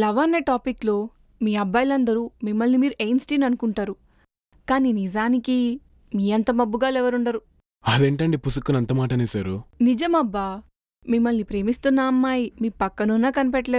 love అనే టాపిక్లో మీ అబ్బాయిలందరూ మిమ్మల్ని మీరు ఎయిన్స్టీన్ అనుకుంటారు కానీ నిజానికి మీ అంత మబ్బుగాలు ఎవరుండరు అదేంటండి పుసుకునంత మాటనేశారు మాట అనేసారు నిజమబ్బా మిమ్మల్ని ప్రేమిస్తున్న అమ్మాయి మీ పక్కనున్నా కనిపెట్టలేరు